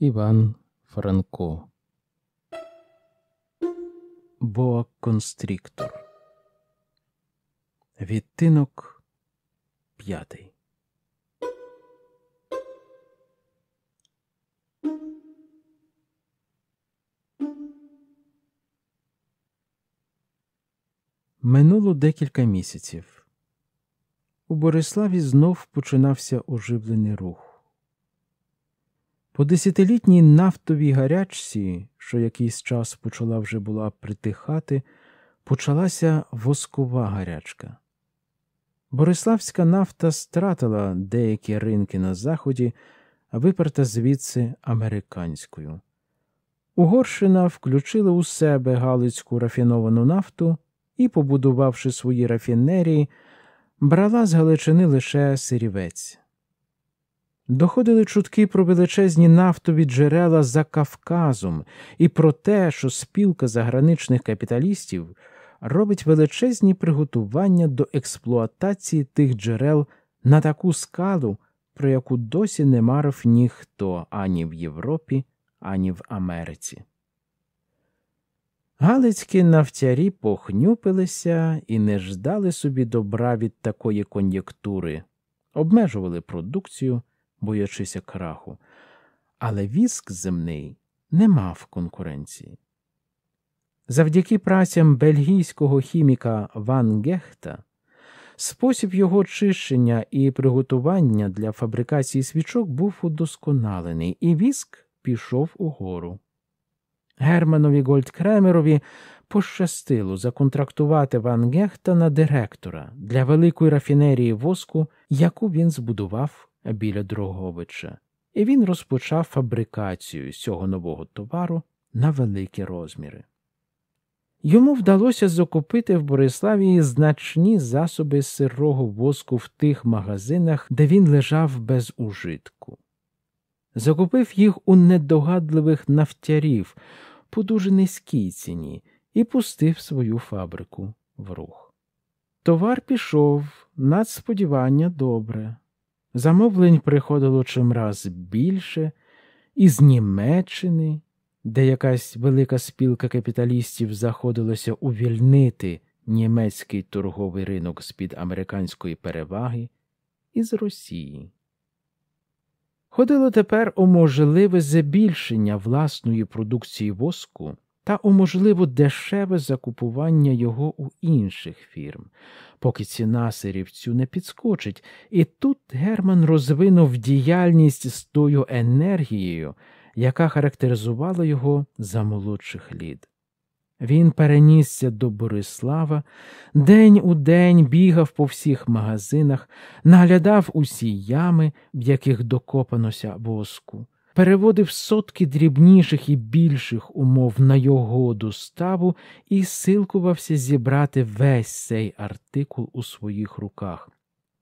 Іван Франко Боа Констріктор Відтинок п'ятий. Минуло декілька місяців. У Бориславі знов починався оживлений рух. По десятилітній нафтовій гарячці, що якийсь час почала вже була притихати, почалася воскова гарячка. Бориславська нафта стратила деякі ринки на заході, а виперта звідси американською. Угорщина включила у себе Галицьку рафіновану нафту і, побудувавши свої рафінерії, брала з Галичини лише сирівець. Доходили чутки про величезні нафтові джерела за Кавказом і про те, що спілка заграничних капіталістів робить величезні приготування до експлуатації тих джерел на таку скалу, про яку досі не марив ніхто ані в Європі, ані в Америці. Галицькі нафтярі похнюпилися і не ждали собі добра від такої кон'єктури, обмежували продукцію боячися краху, але віск земний не мав конкуренції. Завдяки працям бельгійського хіміка Ван Гехта спосіб його чищення і приготування для фабрикації свічок був удосконалений, і віск пішов угору. Германові Гольдкремерові пощастило законтрактувати Ван Гехта на директора для великої рафінерії воску, яку він збудував біля Дроговича, і він розпочав фабрикацію цього нового товару на великі розміри. Йому вдалося закупити в Бориславії значні засоби сирого воску в тих магазинах, де він лежав без ужитку. Закупив їх у недогадливих нафтярів по дуже низькій ціні і пустив свою фабрику в рух. Товар пішов, надсподівання добре. Замовлень приходило чимраз більше, із Німеччини, де якась велика спілка капіталістів заходилася увільнити німецький торговий ринок з під американської переваги, із Росії. Ходило тепер у можливе збільшення власної продукції воску та уможливо дешеве закупування його у інших фірм, поки ціна сирівцю не підскочить, і тут Герман розвинув діяльність з тою енергією, яка характеризувала його за молодших літ. Він перенісся до Борислава, день у день бігав по всіх магазинах, наглядав усі ями, в яких докопанося воску переводив сотки дрібніших і більших умов на його доставу і силкувався зібрати весь цей артикул у своїх руках.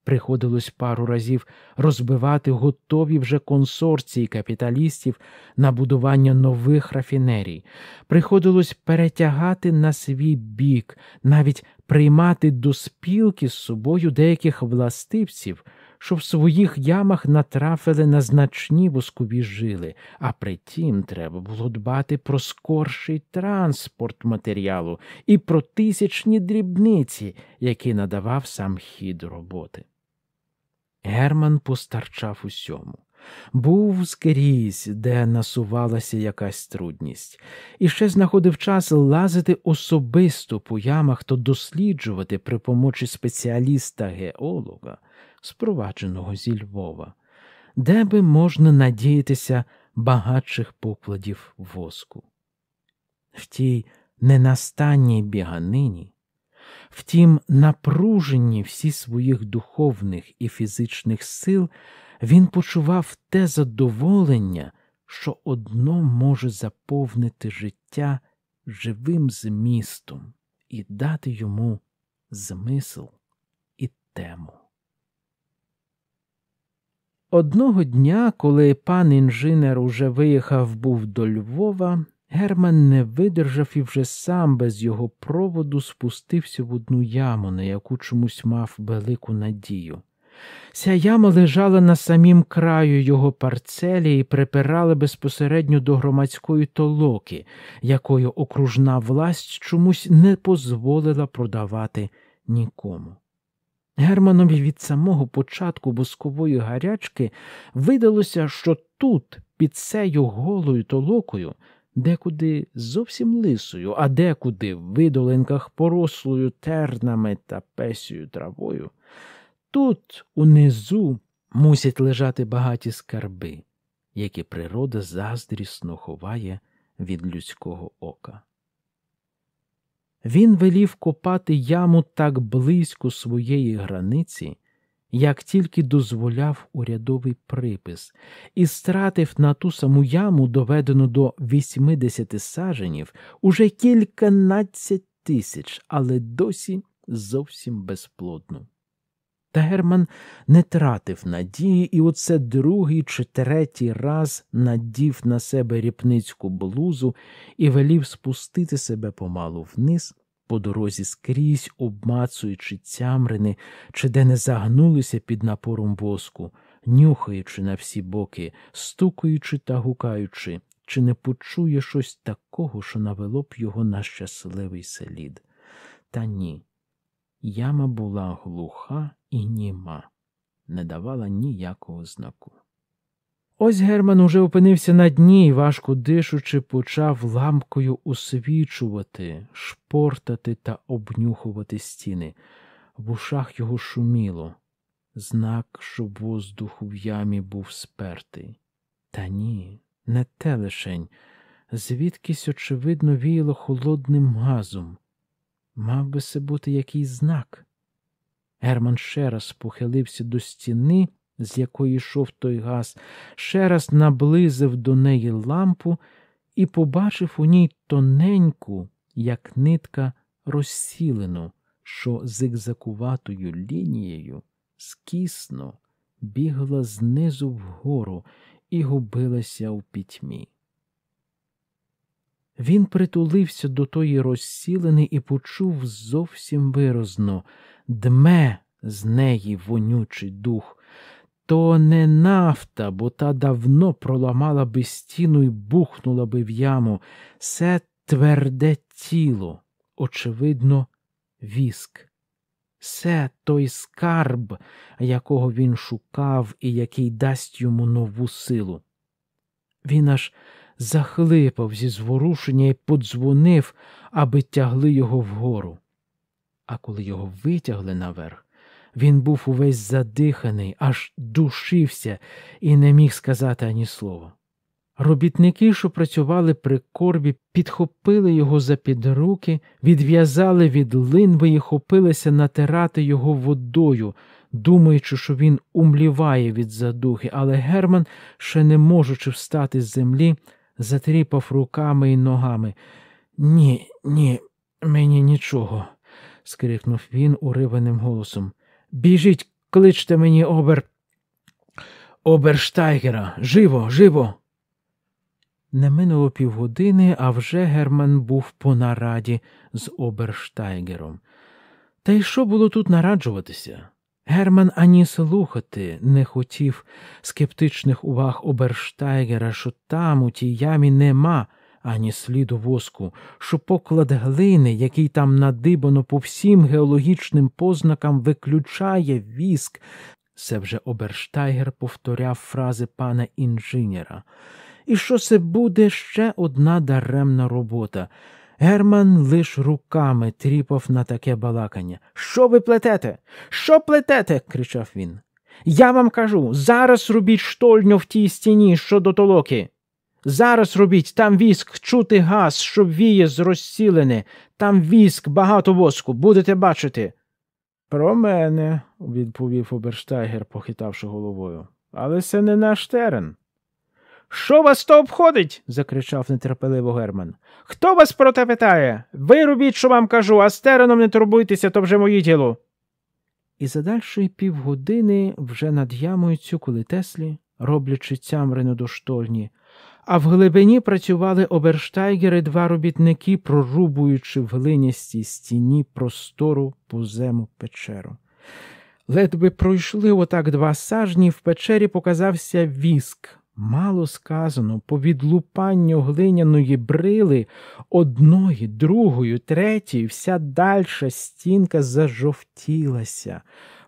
Приходилось пару разів розбивати готові вже консорції капіталістів на будування нових рафінерій, приходилось перетягати на свій бік, навіть приймати до спілки з собою деяких властивців що в своїх ямах натрафили на значні воскові жили, а притім треба було дбати про скорший транспорт матеріалу і про тисячні дрібниці, які надавав сам хід роботи. Герман постарчав усьому. Був скрізь, де насувалася якась трудність, і ще знаходив час лазити особисто по ямах то досліджувати при помочі спеціаліста геолога спровадженого зі Львова, де би можна надіятися багатших покладів воску. В тій ненастанній біганині, в тім напруженні всі своїх духовних і фізичних сил, він почував те задоволення, що одно може заповнити життя живим змістом і дати йому змисл і тему. Одного дня, коли пан інженер уже виїхав був до Львова, Герман не видержав і вже сам без його проводу спустився в одну яму, на яку чомусь мав велику надію. Ця яма лежала на самім краю його парцелі і припирала безпосередньо до громадської толоки, якою окружна власть чомусь не дозволила продавати нікому. Германові від самого початку боскової гарячки видалося, що тут, під цею голою толокою, декуди зовсім лисою, а декуди в видолинках порослою тернами та песію травою, тут унизу мусять лежати багаті скарби, які природа заздрісно ховає від людського ока. Він велів копати яму так близько своєї границі, як тільки дозволяв урядовий припис, і стратив на ту саму яму, доведену до 80 саженів, уже кільканадцять тисяч, але досі зовсім безплодну. Та Герман не тратив надії, і оце другий чи третій раз надів на себе ріпницьку блузу і велів спустити себе помалу вниз, по дорозі скрізь, обмацуючи цямрини, чи де не загнулися під напором воску, нюхаючи на всі боки, стукаючи та гукаючи, чи не почує щось такого, що навело б його на щасливий селід. Та ні. Яма була глуха і німа, не давала ніякого знаку. Ось Герман уже опинився на дні і, важко дишучи, почав ламкою освічувати, шпортати та обнюхувати стіни. В ушах його шуміло, знак, що воздух в ямі був спертий. Та ні, не те лишень, звідкись, очевидно, віяло холодним газом. Мав би це бути якийсь знак. Герман ще раз похилився до стіни, з якої йшов той газ, ще раз наблизив до неї лампу і побачив у ній тоненьку, як нитка, розсілену, що зигзакуватою лінією скісно бігла знизу вгору і губилася у пітьмі. Він притулився до тої розсілини і почув зовсім виразно дме з неї вонючий дух. То не нафта, бо та давно проламала би стіну і бухнула би в яму. Це тверде тіло, очевидно, віск. Все той скарб, якого він шукав і який дасть йому нову силу. Він аж захлипав зі зворушення і подзвонив, аби тягли його вгору. А коли його витягли наверх, він був увесь задиханий, аж душився і не міг сказати ані слова. Робітники, що працювали при корбі, підхопили його за підруки, відв'язали від линви і хопилися натирати його водою, думаючи, що він умліває від задухи, але Герман, ще не можучи встати з землі, затріпав руками і ногами. Ні, ні, мені нічого, скрикнув він уриваним голосом. Біжіть, кличте мені обер. Оберштайгера. Живо, живо. Не минуло півгодини, а вже Герман був по нараді з Оберштайгером. Та й що було тут нараджуватися? Герман ані слухати не хотів скептичних уваг Оберштайгера, що там у тій ямі нема ані сліду воску, що поклад глини, який там надибано по всім геологічним познакам, виключає віск. Це вже Оберштайгер повторяв фрази пана інженера. І що це буде ще одна даремна робота. Герман лиш руками тріпав на таке балакання. Що ви плетете? Що плетете? кричав він. Я вам кажу, зараз робіть штольню в тій стіні що до толоки. Зараз робіть, там віск, чути газ, щоб віє з розсілене, там віск, багато воску, будете бачити. Про мене, відповів Оберштайгер, похитавши головою, але це не наш терен. Що вас то обходить? закричав нетерпеливо Герман. Хто вас про те питає? Ви робіть, що вам кажу, а стереном не турбуйтеся, то вже мої діло. І за дальшої півгодини вже над ямою цюкули Теслі, роблячи цямрину до штольні, а в глибині працювали оберштайгери два робітники, прорубуючи в глинястій стіні простору позему печеру. Ледве пройшли отак два сажні, в печері показався віск, Мало сказано, по відлупанню глиняної брили одної, другої, третьої, вся дальша стінка зажовтілася,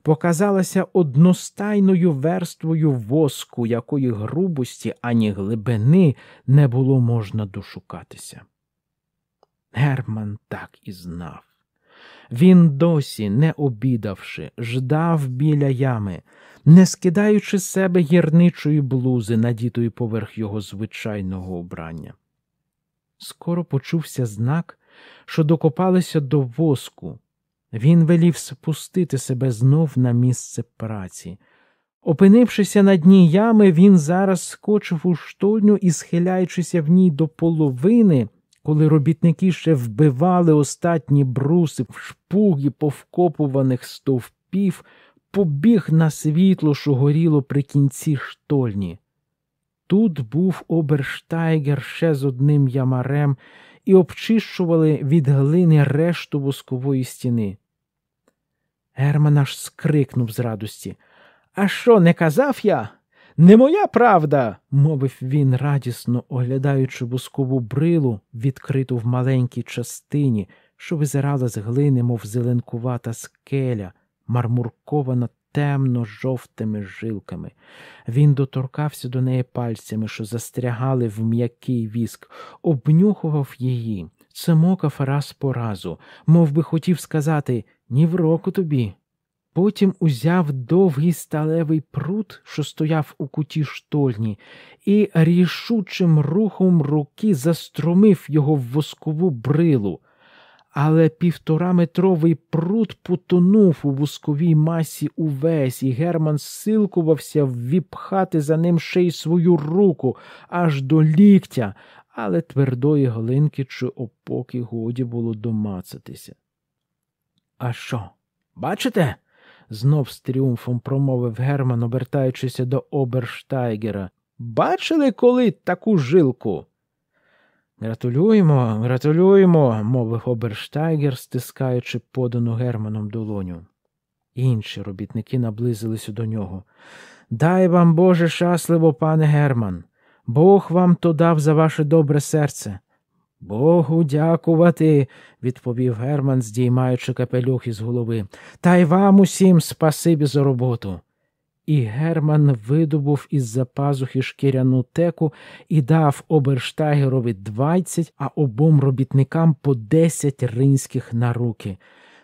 показалася одностайною верствою воску, якої грубості ані глибини не було можна дошукатися. Герман так і знав. Він досі, не обідавши, ждав біля ями, не скидаючи з себе гірничої блузи, надітої поверх його звичайного обрання. Скоро почувся знак, що докопалися до воску. Він велів спустити себе знов на місце праці. Опинившися на дні ями, він зараз скочив у штольню і, схиляючися в ній до половини, коли робітники ще вбивали остатні бруси в шпуги повкопуваних стовпів, побіг на світло, що горіло при кінці штольні. Тут був оберштайгер ще з одним ямарем і обчищували від глини решту воскової стіни. Герман аж скрикнув з радості. А що не казав я? Не моя правда, мовив він радісно оглядаючи бускову брилу, відкриту в маленькій частині, що визирала з глини, мов зеленкувата скеля, мармуркована темно жовтими жилками. Він доторкався до неї пальцями, що застрягали в м'який віск, обнюхував її, цемокав раз по разу, мов би хотів сказати ні в року тобі, Потім узяв довгий сталевий прут, що стояв у куті штольні, і рішучим рухом руки заструмив його в воскову брилу. Але півтораметровий прут потонув у восковій масі увесь, і Герман силкувався ввіпхати за ним ще й свою руку аж до ліктя, але твердої глинки чи опоки годі було домацатися. А що? Бачите? знов з тріумфом промовив Герман, обертаючися до Оберштайгера. Бачили коли таку жилку? Гратулюємо, гратулюємо, мовив Оберштайгер, стискаючи подану Германом долоню. Інші робітники наблизилися до нього. Дай вам, Боже, щасливо, пане Герман, Бог вам то дав за ваше добре серце. Богу дякувати, відповів Герман, здіймаючи капелюх із голови. Та й вам усім спасибі за роботу. І Герман видобув із за пазухи шкіряну теку і дав оберштайгерові двадцять а обом робітникам по десять ринських на руки.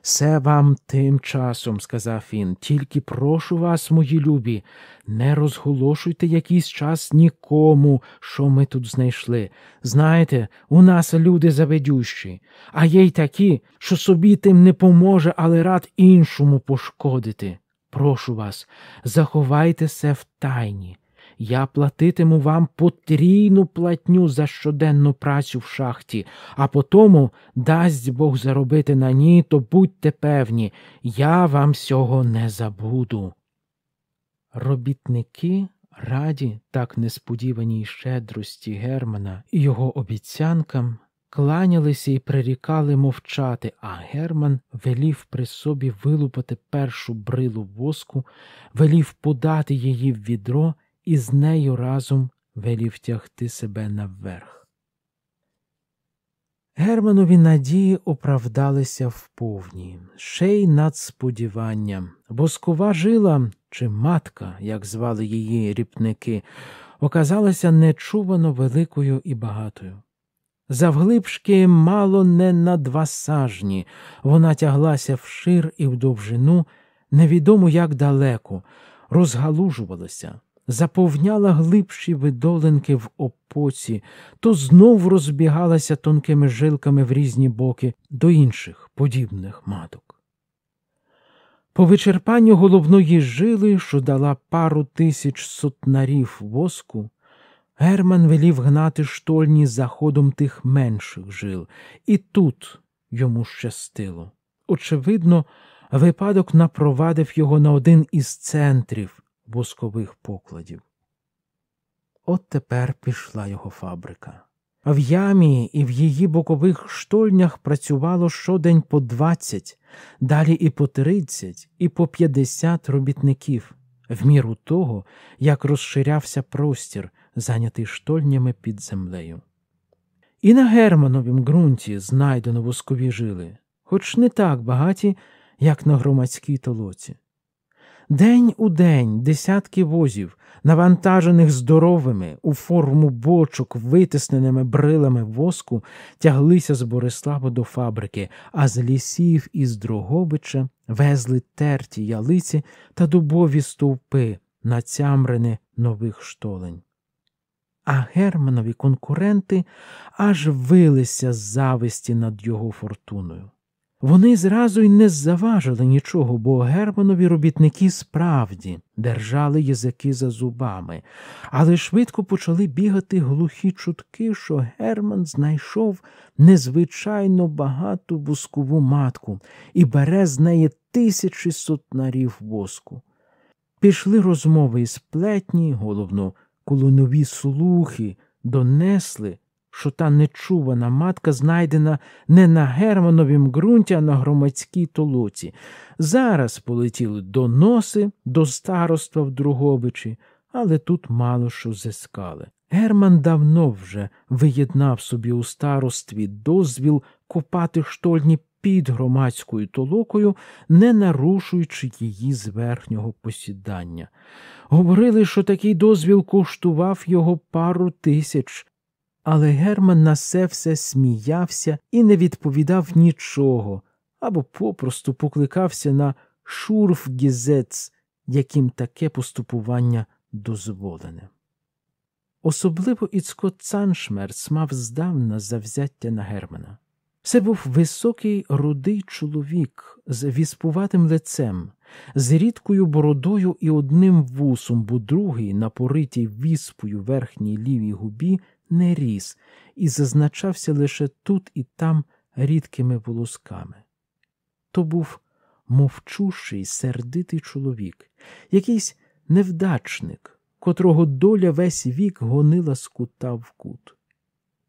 Все вам тим часом, сказав він, тільки прошу вас, мої любі, не розголошуйте якийсь час нікому, що ми тут знайшли. Знаєте, у нас люди заведющі, а є й такі, що собі тим не поможе, але рад іншому пошкодити. Прошу вас, заховайте це в тайні. Я платитиму вам потрійну платню за щоденну працю в шахті, а потому дасть Бог заробити на ній, то будьте певні, я вам сього не забуду. Робітники раді так несподіваній щедрості Германа і його обіцянкам кланялися і прирікали мовчати, а Герман велів при собі вилупати першу брилу воску, велів подати її в відро і з нею разом велів тягти себе наверх. Германові надії оправдалися вповні, ще й над сподіванням, Боскова жила чи матка, як звали її ріпники, оказалася нечувано великою і багатою. Завглибшки мало не на два сажні, вона тяглася вшир і в довжину, невідомо як далеко, розгалужувалася, заповняла глибші видолинки в опоці, то знов розбігалася тонкими жилками в різні боки до інших подібних маток. По вичерпанню головної жили, що дала пару тисяч сотнарів воску, Герман велів гнати штольні заходом тих менших жил, і тут йому щастило. Очевидно, випадок напровадив його на один із центрів, воскових покладів. От тепер пішла його фабрика. В ямі і в її бокових штольнях працювало щодень по двадцять, далі і по тридцять і по п'ятдесят робітників, в міру того, як розширявся простір, зайнятий штольнями під землею. І на Германовім ґрунті знайдено воскові жили, хоч не так багаті, як на громадській толоці. День у день десятки возів, навантажених здоровими у форму бочок, витисненими брилами воску, тяглися з Борислава до фабрики, а з лісів і з Дрогобича везли терті ялиці та дубові стовпи, на цямрини нових штолень. А германові конкуренти аж вилися з зависті над його фортуною. Вони зразу й не заважили нічого, бо Германові робітники справді держали язики за зубами, але швидко почали бігати глухі чутки, що Герман знайшов незвичайно багату вускову матку і бере з неї тисячі сотнарів воску. Пішли розмови із плетні, головно, коли нові слухи, донесли що та нечувана матка знайдена не на германовім ґрунті, а на громадській толоці. Зараз полетіли до носи, до староства в Другобичі, але тут мало що зискали. Герман давно вже виєднав собі у старостві дозвіл купати штольні під громадською толокою, не нарушуючи її з верхнього посідання. Говорили, що такий дозвіл коштував його пару тисяч але Герман на це все сміявся і не відповідав нічого або попросту покликався на шурфгізец, яким таке поступування дозволене. Особливо Іцко Цаншмерц мав здавна завзяття на Германа. Це був високий рудий чоловік з віспуватим лицем, з рідкою бородою і одним вусом, бо другий, напоритій віспою верхній лівій губі, не ріс і зазначався лише тут і там рідкими волосками. То був мовчущий, сердитий чоловік, якийсь невдачник, котрого доля весь вік гонила з кута в кут.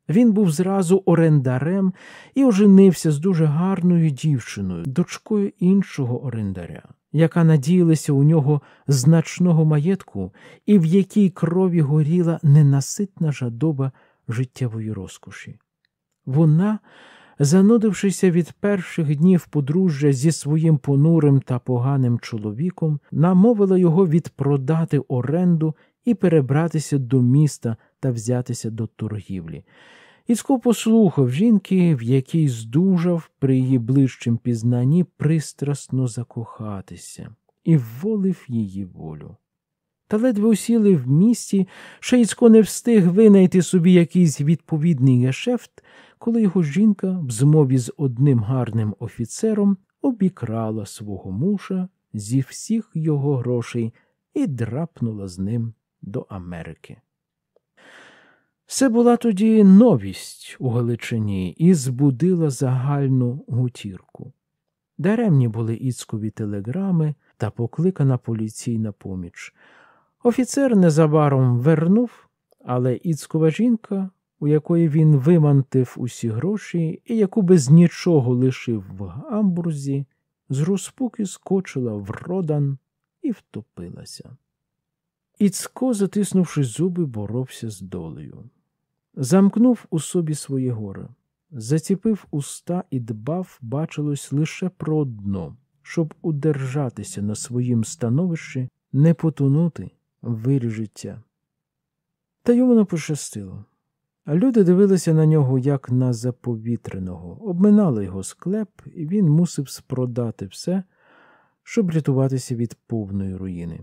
Він був зразу орендарем і оженився з дуже гарною дівчиною, дочкою іншого орендаря яка надіялася у нього значного маєтку і в якій крові горіла ненаситна жадоба життєвої розкоші. Вона, занудившися від перших днів подружжя зі своїм понурим та поганим чоловіком, намовила його відпродати оренду і перебратися до міста та взятися до торгівлі. Іцко послухав жінки, в якій здужав при її ближчим пізнанні пристрасно закохатися, і вволив її волю. Та ледве усіли в місті, ще Іцко не встиг винайти собі якийсь відповідний гешефт, коли його жінка, в змові з одним гарним офіцером, обікрала свого муша зі всіх його грошей і драпнула з ним до Америки. Все була тоді новість у Галичині і збудила загальну гутірку. Даремні були іцкові телеграми та покликана поліційна поміч. Офіцер незабаром вернув, але іцкова жінка, у якої він вимантив усі гроші і яку без нічого лишив в гамбурзі, з розпуки скочила в родан і втопилася. Іцко, затиснувши зуби, боровся з долею. Замкнув у собі своє горе, заціпив уста і дбав, бачилось лише про дно, щоб удержатися на своїм становищі, не потонути в Та йому не пощастило. Люди дивилися на нього як на заповітреного, обминали його склеп, і він мусив спродати все, щоб рятуватися від повної руїни.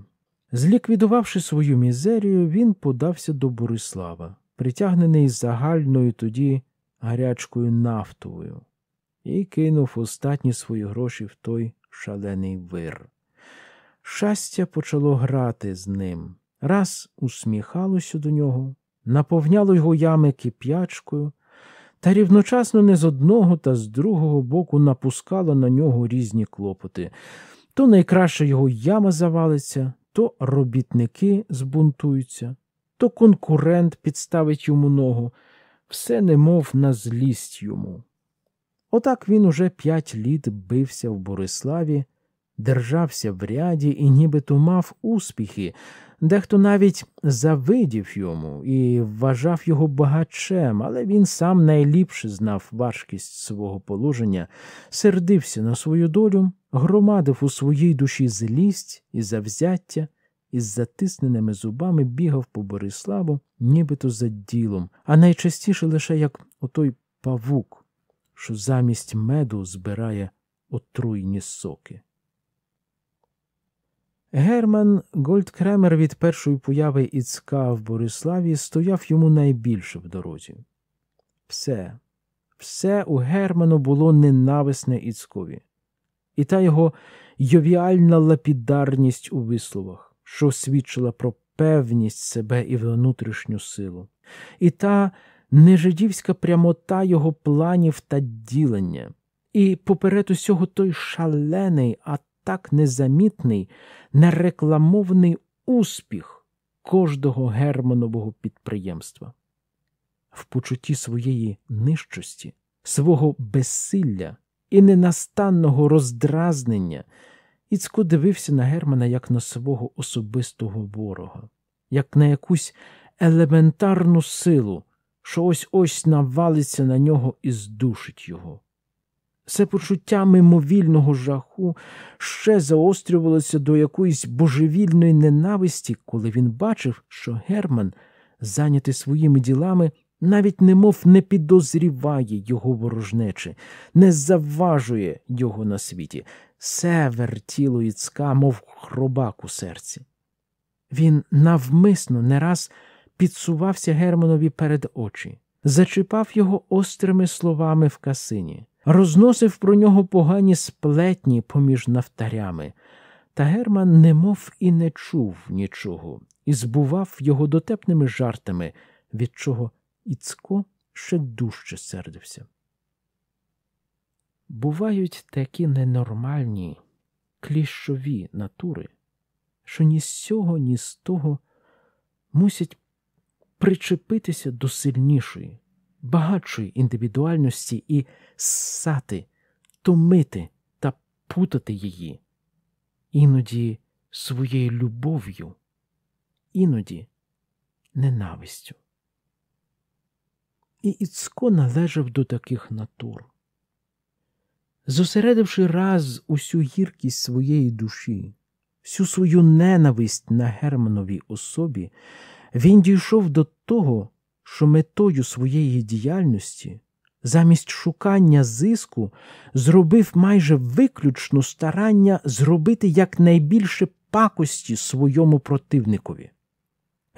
Зліквідувавши свою мізерію, він подався до Борислава притягнений загальною тоді гарячкою нафтовою, і кинув остатні свої гроші в той шалений вир. Щастя почало грати з ним, раз усміхалося до нього, наповняло його ями кип'ячкою. Та рівночасно не з одного та з другого боку напускало на нього різні клопоти. То найкраща його яма завалиться, то робітники збунтуються, то конкурент підставить йому ногу, все немов на злість йому. Отак він уже п'ять літ бився в Бориславі, держався в ряді і нібито мав успіхи, дехто навіть завидів йому і вважав його багачем, але він сам найліпше знав важкість свого положення, сердився на свою долю, громадив у своїй душі злість і завзяття із затисненими зубами бігав по Бориславу, нібито за ділом, а найчастіше лише як отой павук, що замість меду збирає отруйні соки. Герман Гольдкремер від першої появи Іцка в Бориславі стояв йому найбільше в дорозі. Все, все у Герману було ненависне Іцкові, і та його йовіальна лапідарність у висловах що свідчила про певність себе і внутрішню силу, і та нежидівська прямота його планів та ділення, і поперед усього той шалений, а так незамітний, нерекламований успіх кожного германового підприємства. В почутті своєї нижчості, свого безсилля і ненастанного роздразнення. Іцко дивився на Германа як на свого особистого ворога, як на якусь елементарну силу, що ось ось навалиться на нього і здушить його. Це почуття мимовільного жаху ще заострювалося до якоїсь божевільної ненависті, коли він бачив, що Герман, зайнятий своїми ділами, навіть немов не підозріває його ворожнечі, не заважує його на світі, все вертіло Іцка, мов хробак у серці. Він навмисно не раз підсувався Германові перед очі, зачіпав його острими словами в касині, розносив про нього погані сплетні поміж нафтарями. Та Герман немов і не чув нічого і збував його дотепними жартами, від чого Іцко ще дужче сердився бувають такі ненормальні, кліщові натури, що ні з цього, ні з того мусять причепитися до сильнішої, багатшої індивідуальності і ссати, томити та путати її, іноді своєю любов'ю, іноді ненавистю. І Іцко належав до таких натур зосередивши раз усю гіркість своєї душі, всю свою ненависть на Германовій особі, він дійшов до того, що метою своєї діяльності, замість шукання зиску, зробив майже виключно старання зробити якнайбільше пакості своєму противникові.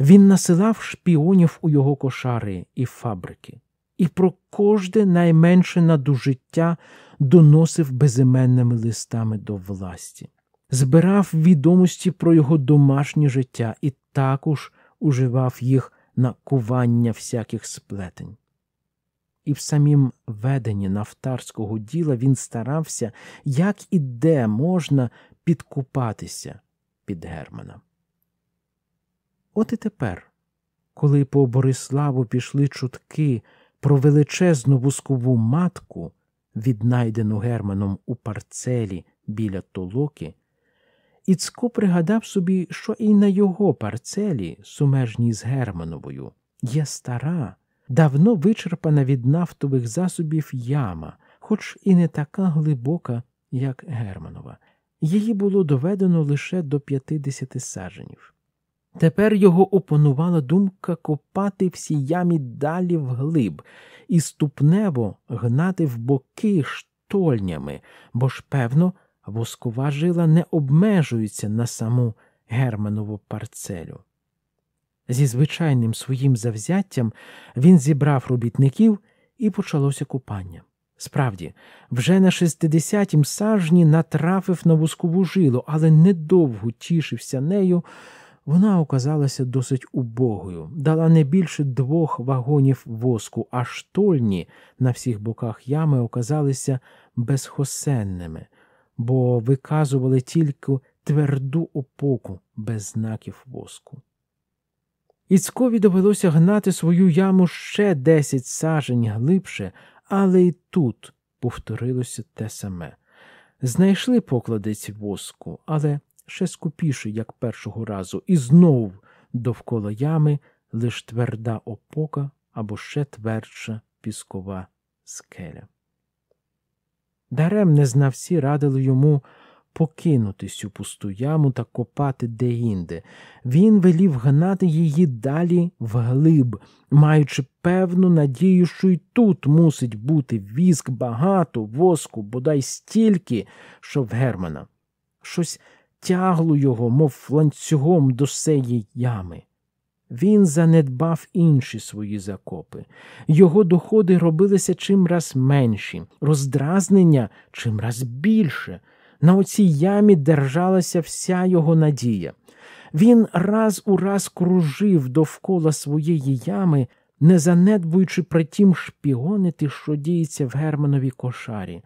Він насилав шпіонів у його кошари і фабрики і про кожне найменше надужиття доносив безіменними листами до власті, збирав відомості про його домашнє життя і також уживав їх на кування всяких сплетень. І в самім веденні нафтарського діла він старався, як і де можна підкупатися під Германа. От і тепер, коли по Бориславу пішли чутки про величезну вускову матку, віднайдену Германом у парцелі біля толоки, Іцко пригадав собі, що і на його парцелі, сумежній з Германовою, є стара, давно вичерпана від нафтових засобів яма, хоч і не така глибока, як Германова. Її було доведено лише до 50 саженів. Тепер його опанувала думка копати всі ямі далі вглиб і ступнево гнати в боки штольнями, бо ж, певно, воскова жила не обмежується на саму Германову парцелю. Зі звичайним своїм завзяттям він зібрав робітників і почалося купання. Справді, вже на шестидесятім сажні натрафив на воскову жило, але недовго тішився нею. Вона оказалася досить убогою, дала не більше двох вагонів воску, а штольні на всіх боках ями оказалися безхосенними, бо виказували тільки тверду опоку без знаків воску. Іцкові довелося гнати свою яму ще десять сажень глибше, але й тут повторилося те саме. Знайшли покладець воску, але ще скупіше, як першого разу, і знов довкола ями лиш тверда опока або ще твердша піскова скеля. Дарем не знав всі радили йому покинути цю пусту яму та копати деінде. Він велів гнати її далі вглиб, маючи певну надію, що й тут мусить бути віск багато, воску, бодай стільки, що в Германа. Щось тягло його, мов ланцюгом до сеї ями. Він занедбав інші свої закопи, його доходи робилися чимраз менші, роздразнення чимраз більше. На оцій ямі держалася вся його надія. Він раз у раз кружив довкола своєї ями, не занедбуючи при тім шпігонити, що діється в Германовій кошарі.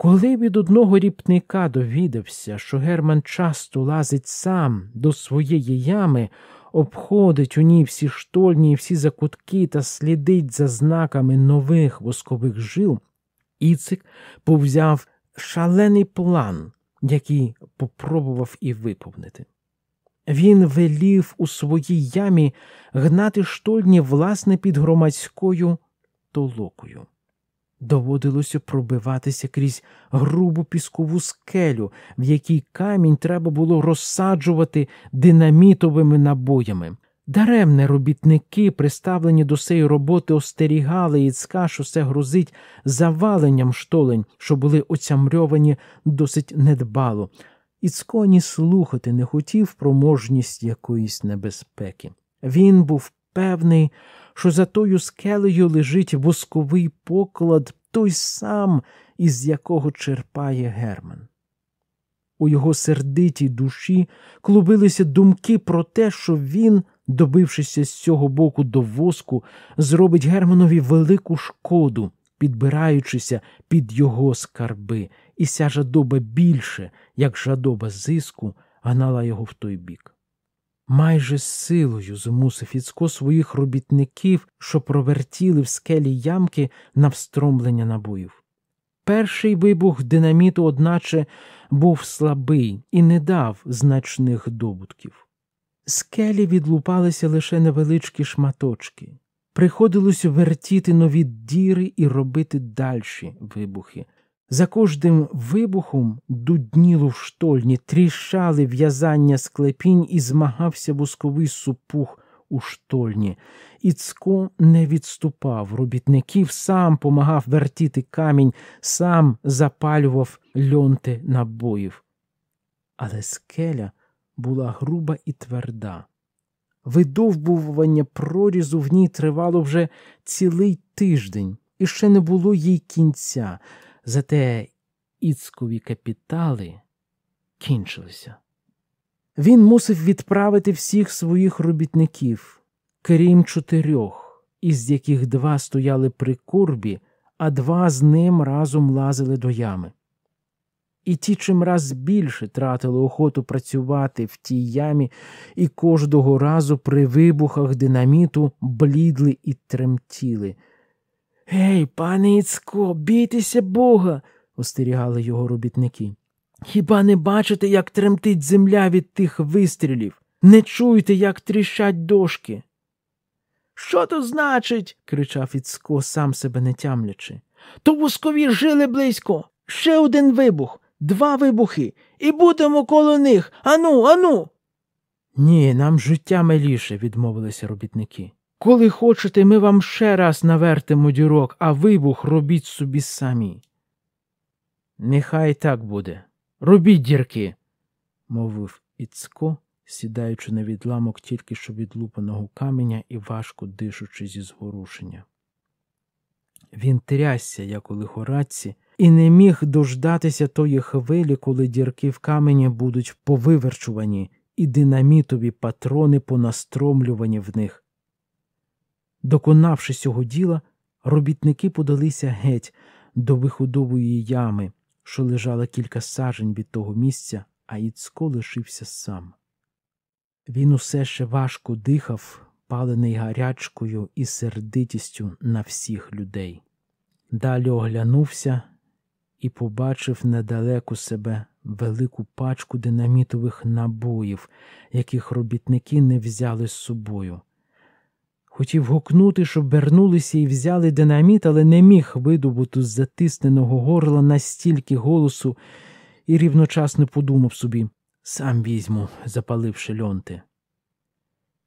Коли від одного ріпника довідався, що Герман часто лазить сам до своєї ями, обходить у ній всі штольні і всі закутки та слідить за знаками нових воскових жил, Іцик повзяв шалений план, який попробував і виповнити. Він велів у своїй ямі гнати штольні власне під громадською толокою. Доводилося пробиватися крізь грубу піскову скелю, в якій камінь треба було розсаджувати динамітовими набоями. Даремне робітники, приставлені до цієї роботи, остерігали Іцка, що це грозить заваленням штолень, що були оцямрьовані досить недбало. Іцко ні слухати не хотів про можність якоїсь небезпеки. Він був певний що за тою скелею лежить восковий поклад, той сам, із якого черпає Герман. У його сердитій душі клубилися думки про те, що він, добившися з цього боку до воску, зробить Германові велику шкоду, підбираючися під його скарби, і ся жадоба більше, як жадоба зиску, гнала його в той бік майже силою змусив Іцко своїх робітників, що провертіли в скелі ямки на встромлення набоїв. Перший вибух динаміту, одначе, був слабий і не дав значних добутків. Скелі відлупалися лише невеличкі шматочки, приходилось вертіти нові діри і робити дальші вибухи. За кожним вибухом дудніло в штольні, тріщали в'язання склепінь і змагався восковий супух у штольні. Іцко не відступав робітників, сам помагав вертіти камінь, сам запалював льонти набоїв. Але скеля була груба і тверда. Видовбування прорізу в ній тривало вже цілий тиждень, і ще не було їй кінця. Зате іцкові капітали кінчилися. Він мусив відправити всіх своїх робітників, крім чотирьох, із яких два стояли при курбі, а два з ним разом лазили до ями. І ті чим раз більше тратили охоту працювати в тій ямі і кожного разу при вибухах динаміту блідли і тремтіли. Гей, пане Іцко, бійтеся Бога, остерігали його робітники. Хіба не бачите, як тремтить земля від тих вистрілів? Не чуєте, як тріщать дошки? Що то значить? кричав Іцко, сам себе не тямлячи. То вускові жили близько. Ще один вибух, два вибухи, і будемо коло них. Ану, ану. Ні, нам життя миліше, відмовилися робітники. Коли хочете, ми вам ще раз навертимо дірок, а вибух робіть собі самі. Нехай так буде. Робіть дірки, мовив Іцко, сідаючи на відламок тільки що відлупаного каменя і важко дишучи зі згорушення. Він трясся, як у лихорадці, і не міг дождатися тої хвилі, коли дірки в камені будуть повиверчувані, і динамітові патрони понастромлювані в них. Доконавши цього діла, робітники подалися геть до виходової ями, що лежала кілька сажень від того місця, а Іцко лишився сам. Він усе ще важко дихав, палений гарячкою і сердитістю на всіх людей. Далі оглянувся і побачив недалеко себе велику пачку динамітових набоїв, яких робітники не взяли з собою. Хотів гукнути, щоб вернулися і взяли динаміт, але не міг видобути з затисненого горла настільки голосу і рівночасно подумав собі сам візьму, запаливши льонти.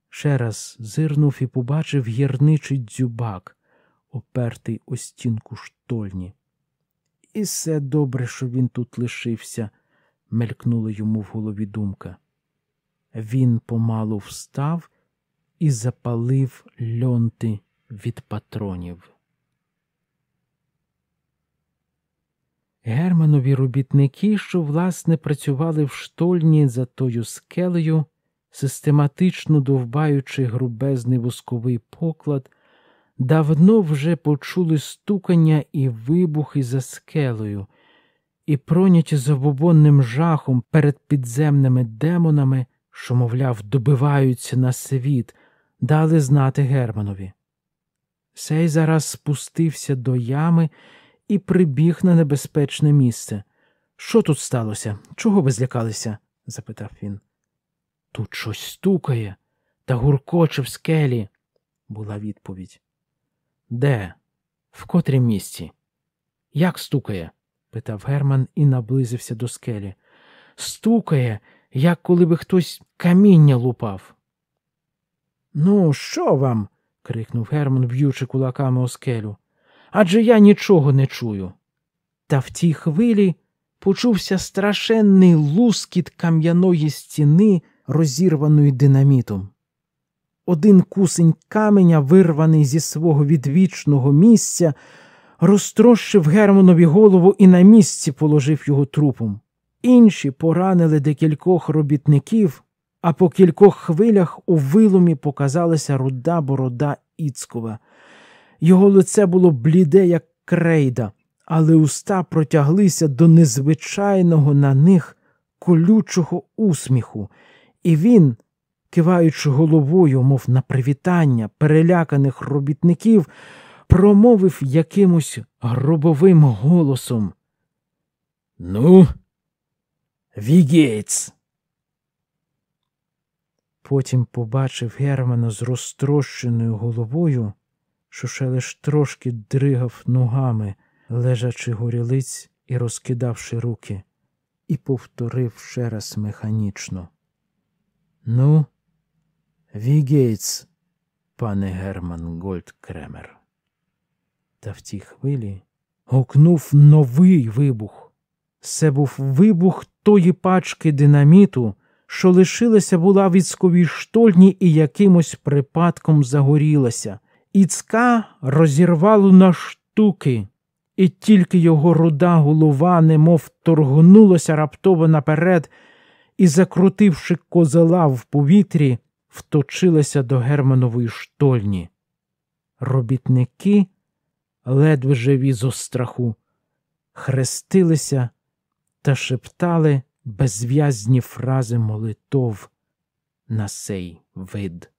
Ще раз зирнув і побачив гірничий дзюбак, опертий у стінку штольні. І все добре, що він тут лишився, мелькнула йому в голові думка. Він помалу встав і запалив льонти від патронів. Германові робітники, що власне працювали в штольні за тою скелею, систематично довбаючи грубезний восковий поклад, давно вже почули стукання і вибухи за скелею, і проняті забобонним жахом перед підземними демонами, що, мовляв, добиваються на світ, дали знати Германові. Сей зараз спустився до ями і прибіг на небезпечне місце. Що тут сталося? Чого ви злякалися? запитав він. Тут щось стукає та гуркоче в скелі, була відповідь. Де? В котрім місці? Як стукає? питав Герман і наблизився до скелі. Стукає, як коли би хтось каміння лупав. Ну, що вам? крикнув Герман, б'ючи кулаками у скелю. Адже я нічого не чую. Та в тій хвилі почувся страшенний лускіт кам'яної стіни, розірваної динамітом. Один кусень каменя, вирваний зі свого відвічного місця, розтрощив Германові голову і на місці положив його трупом. Інші поранили декількох робітників, а по кількох хвилях у вилумі показалася руда борода Іцкова. Його лице було бліде, як крейда, але уста протяглися до незвичайного на них колючого усміху, і він, киваючи головою, мов на привітання переляканих робітників, промовив якимось гробовим голосом. Ну, вігець. Потім побачив Германа з розтрощеною головою, що ще лиш трошки дригав ногами, лежачи горілиць і розкидавши руки, і повторив ще раз механічно. Ну, вігейтс, пане Герман Гольдкремер. Та в тій хвилі гукнув новий вибух. Це був вибух тої пачки динаміту що лишилася була в від штольні і якимось припадком загорілася. Іцка розірвало на штуки, і тільки його руда голова, немов торгнулася раптово наперед і, закрутивши козела в повітрі, вточилася до Германової штольні. Робітники, ледве живі зо страху, хрестилися та шептали безв'язні фрази молитов на сей вид.